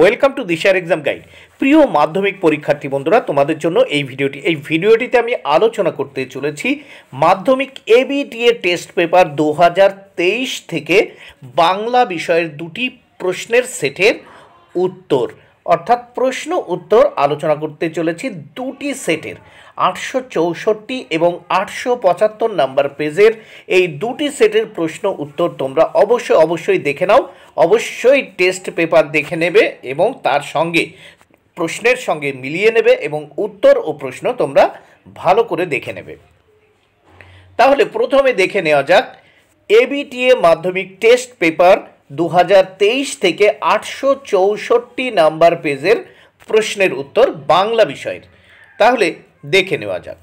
welcome to দিশার exam guide প্রিয় মাধ্যমিক পরীক্ষার্থী বন্ধুরা তোমাদের জন্য এই ভিডিওটি এই ভিডিওটিতে আমি আলোচনা করতে চলেছি মাধ্যমিক এর টেস্ট পেপার দু থেকে বাংলা বিষয়ের দুটি প্রশ্নের সেটের উত্তর অর্থাৎ প্রশ্ন উত্তর আলোচনা করতে চলেছি দুটি সেটের আটশো চৌষট্টি এবং আটশো পঁচাত্তর নাম্বার পেজের এই দুটি সেটের প্রশ্ন উত্তর তোমরা অবশ্যই অবশ্যই দেখে নাও অবশ্যই টেস্ট পেপার দেখে নেবে এবং তার সঙ্গে প্রশ্নের সঙ্গে মিলিয়ে নেবে এবং উত্তর ও প্রশ্ন তোমরা ভালো করে দেখে নেবে তাহলে প্রথমে দেখে নেওয়া যাক এবিটিএ মাধ্যমিক টেস্ট পেপার দু থেকে আটশো চৌষট্টি নাম্বার পেজের প্রশ্নের উত্তর বাংলা বিষয়ের তাহলে দেখে নেওয়া যাক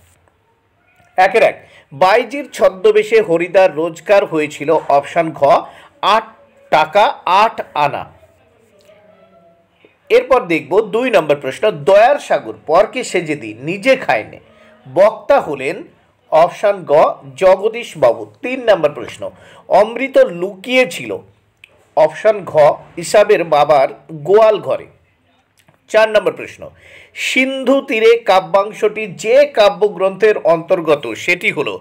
একের এক বাইজির ছদ্মবেশে হরিদার রোজগার হয়েছিল অপশান ঘ আট টাকা আট আনা এরপর দেখব দুই নম্বর প্রশ্ন দয়ার সাগর পরকে সে দিন নিজে খায়নি বক্তা হলেন অপশান গ জগদীশ বাবু তিন নম্বর প্রশ্ন অমৃত লুকিয়েছিল অপশান ঘ ইসাবের বাবার গোয়াল ঘরে চার নম্বর প্রশ্ন সিন্ধু তীরে কাব্যাংশটি যে কাব্যগ্রন্থের অন্তর্গত সেটি হলো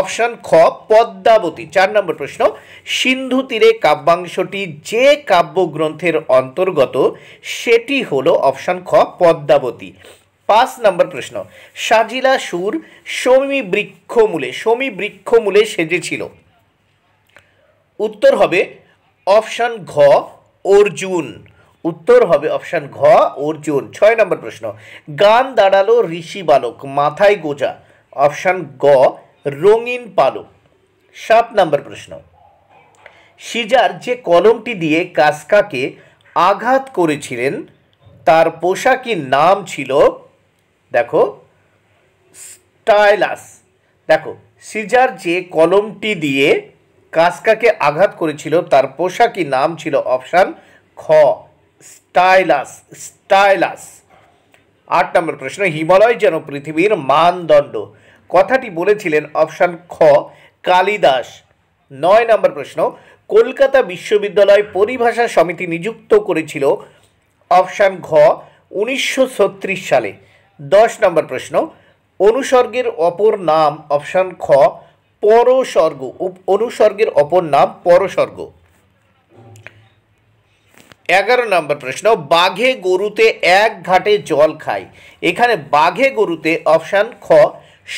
অপশান খ পদ্মাবতী চার নম্বর প্রশ্ন সিন্ধু তীরে কাব্যাংশটি যে কাব্যগ্রন্থের অন্তর্গত সেটি হলো অপশান খ পদ্মাবতী পাঁচ নম্বর প্রশ্ন সাজিলা সুর সমী বৃক্ষমূলে সমী বৃক্ষমূলে সেজেছিল উত্তর হবে অপশান ঘ অর্জুন উত্তর হবে অপশান ঘ অর্জুন ছয় নম্বর প্রশ্ন গান দাঁড়ালো ঋষি বালক মাথায় গোজা অপশান গ রঙিন পালক সাত নম্বর প্রশ্ন সিজার যে কলমটি দিয়ে কাসকাকে আঘাত করেছিলেন তার পোশাকের নাম ছিল দেখো স্টাইলাস দেখো সিজার যে কলমটি দিয়ে কাসকাকে আঘাত করেছিল তার পোশাকি নাম ছিল অপশান খ স্টাইলাস স্টাইলাস আট নম্বর প্রশ্ন হিমালয় যেন পৃথিবীর মানদণ্ড কথাটি বলেছিলেন অপশান খ কালিদাস নয় নম্বর প্রশ্ন কলকাতা বিশ্ববিদ্যালয় পরিভাষা সমিতি নিযুক্ত করেছিল অপশান ঘ উনিশশো সালে দশ নম্বর প্রশ্ন অনুসর্গের অপর নাম অপশান খ পরসর্গ অনুসর্গের অপর নাম পরসর্গ এগারো নম্বর প্রশ্ন বাঘে গরুতে এক ঘাটে জল খায় এখানে বাঘে গরুতে অপশান খ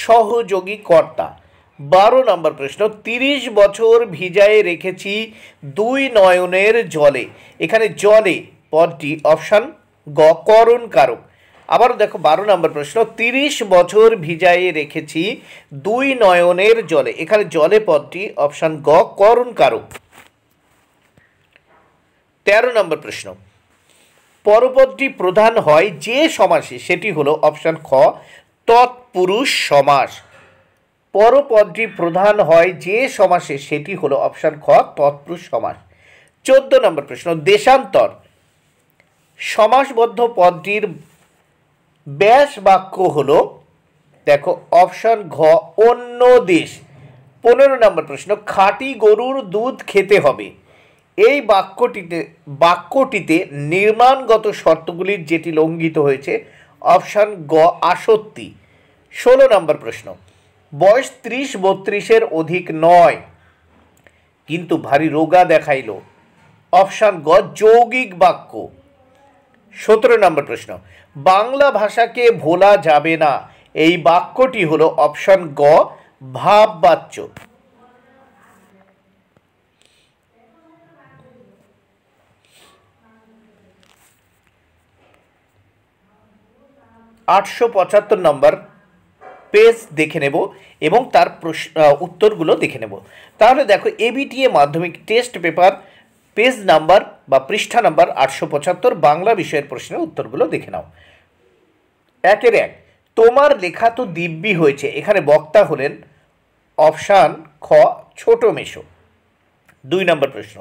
সহযোগী কর্তা বারো নম্বর প্রশ্ন তিরিশ বছর ভিজায় রেখেছি দুই নয়নের জলে এখানে জলে পদটি অপশান গ করণ কারক আবারও দেখো বারো নম্বর প্রশ্ন তিরিশ বছর ভিজায়ে রেখেছি দুই নয়নের জলে এখানে জলে পদটি অপশান গ করণ কারক তেরো নম্বর প্রশ্ন পরপদটি প্রধান হয় যে সমাসে সেটি হলো অপশান খ তৎপুরুষ সমাস পরপদটি প্রধান হয় যে সমাসে সেটি হলো অপশান খ তৎপুরুষ সমাস চোদ্দ নম্বর প্রশ্ন দেশান্তর সমাসবদ্ধ পদটির ব্যাস বাক্য হলো দেখো অপশন ঘ অন্য দেশ পনেরো নম্বর প্রশ্ন খাঁটি গরুর দুধ খেতে হবে এই বাক্যটিতে বাক্যটিতে নির্মাণগত শর্তগুলির যেটি লঙ্ঘিত হয়েছে অপশান গ আসত্তি ষোলো নম্বর প্রশ্ন বয়স ত্রিশ বত্রিশের অধিক নয় কিন্তু ভারী রোগা দেখাইল অপশান গ যৌগিক বাক্য সতেরো নম্বর প্রশ্ন বাংলা ভাষাকে ভোলা যাবে না এই বাক্যটি হল অপশন গ ভাব ভাববাচ্য আটশো পঁচাত্তর নম্বর পেজ দেখে নেব এবং তার প্রশ্ন উত্তরগুলো দেখে নেব তাহলে দেখো এবিটিএ মাধ্যমিক টেস্ট পেপার পেজ নাম্বার বা পৃষ্ঠা নাম্বার আটশো পঁচাত্তর বাংলা বিষয়ের প্রশ্নের উত্তরগুলো দেখে নাও একের এক তোমার লেখা তো দিব্যি হয়েছে এখানে বক্তা হলেন অপশান খ ছোট মেশো দুই নম্বর প্রশ্ন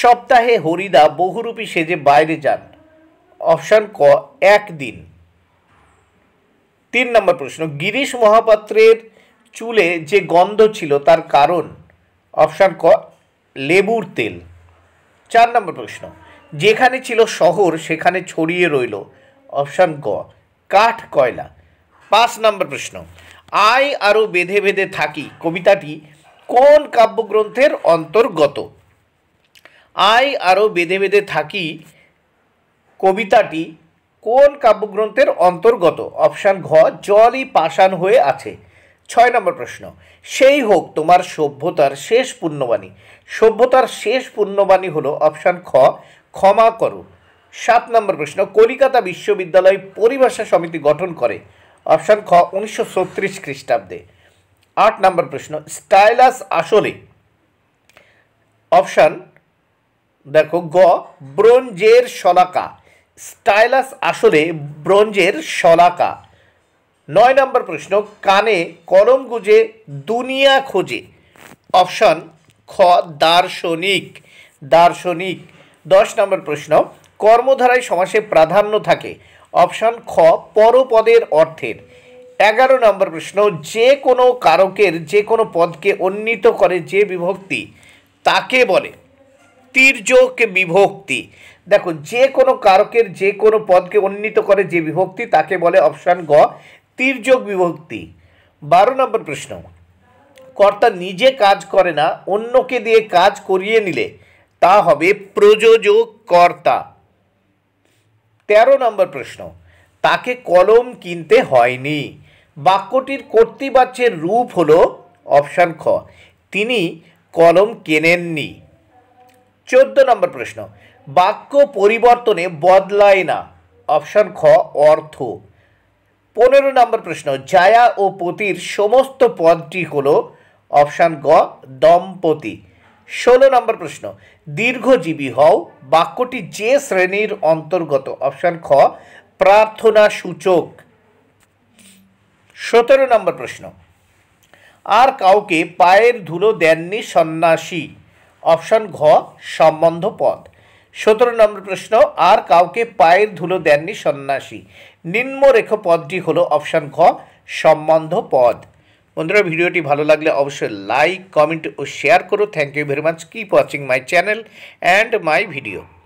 সপ্তাহে হরিদা বহুরূপী সেজে বাইরে যান অপশান ক একদিন তিন নম্বর প্রশ্ন গিরিশ মহাপাত্রের চুলে যে গন্ধ ছিল তার কারণ অপশান ক লেবুর তেল চার নম্বর প্রশ্ন যেখানে ছিল শহর সেখানে ছড়িয়ে রইল অপশান গ কাঠ কয়লা পাঁচ নম্বর প্রশ্ন আয় আরও বেঁধে বেঁধে থাকি কবিতাটি কোন কাব্যগ্রন্থের অন্তর্গত আয় আরও বেঁধে বেঁধে থাকি কবিতাটি কোন কাব্যগ্রন্থের অন্তর্গত অপশান ঘ জলই পাষাণ হয়ে আছে ছয় নম্বর প্রশ্ন সেই হোক তোমার সভ্যতার শেষ পূর্ণবাণী সভ্যতার শেষ পূর্ণবাণী হলো অপশান খ ক্ষমা করো সাত নম্বর প্রশ্ন কলিকাতা বিশ্ববিদ্যালয় পরিভাষা সমিতি গঠন করে অপশান খ উনিশশো ছত্রিশ খ্রিস্টাব্দে আট নম্বর প্রশ্ন স্টাইলাস আসলে অপশান দেখো গ ব্রোঞ্জের শলাকা স্টাইলাস আসলে ব্রোঞ্জের শলাকা নয় নম্বর প্রশ্ন কানে কলম গুজে দুনিয়া খোঁজে অপশন খ দার্শনিক দার্শনিক দশ নম্বর প্রশ্ন কর্মধারায় সমাসে প্রাধান্য থাকে অপশন খ পরপদের অর্থের এগারো নম্বর প্রশ্ন যে কোনো কারকের যে কোনো পদকে উন্নীত করে যে বিভক্তি তাকে বলে তীর্যক বিভক্তি দেখো যে কোনো কারকের যে কোনো পদকে উন্নীত করে যে বিভক্তি তাকে বলে অপশান গ তির্যক বিভক্তি বারো নম্বর প্রশ্ন কর্তা নিজে কাজ করে না অন্যকে দিয়ে কাজ করিয়ে নিলে তা হবে প্রযোজক কর্তা তেরো নম্বর প্রশ্ন তাকে কলম কিনতে হয়নি বাক্যটির কর্তৃবাচ্যের রূপ হল অপশান খ তিনি কলম কেনেননি চোদ্দ নম্বর প্রশ্ন বাক্য পরিবর্তনে বদলায় না অপশান খ অর্থ পনেরো নম্বর প্রশ্ন জায়া ও পতির সমস্ত পদটি হল অপশান গ দম্পতি ষোলো নম্বর প্রশ্ন দীর্ঘজীবী হও বাক্যটি যে শ্রেণীর অন্তর্গত অপশান খ প্রার্থনা সূচক সতেরো নম্বর প্রশ্ন আর কাউকে পায়ের ধুলো দেননি সন্ন্যাসী অপশান ঘ সম্বন্ধ পদ সতেরো নম্বর প্রশ্ন আর কাউকে পায়ের ধুলো দেননি সন্ন্যাসী নিম্নরেখ পদটি হলো অপশান ঘ সম্বন্ধ পদ বন্ধুরা ভিডিওটি ভালো লাগলে অবশ্যই লাইক কমেন্ট ও শেয়ার করো thank you very much keep watching my channel and my video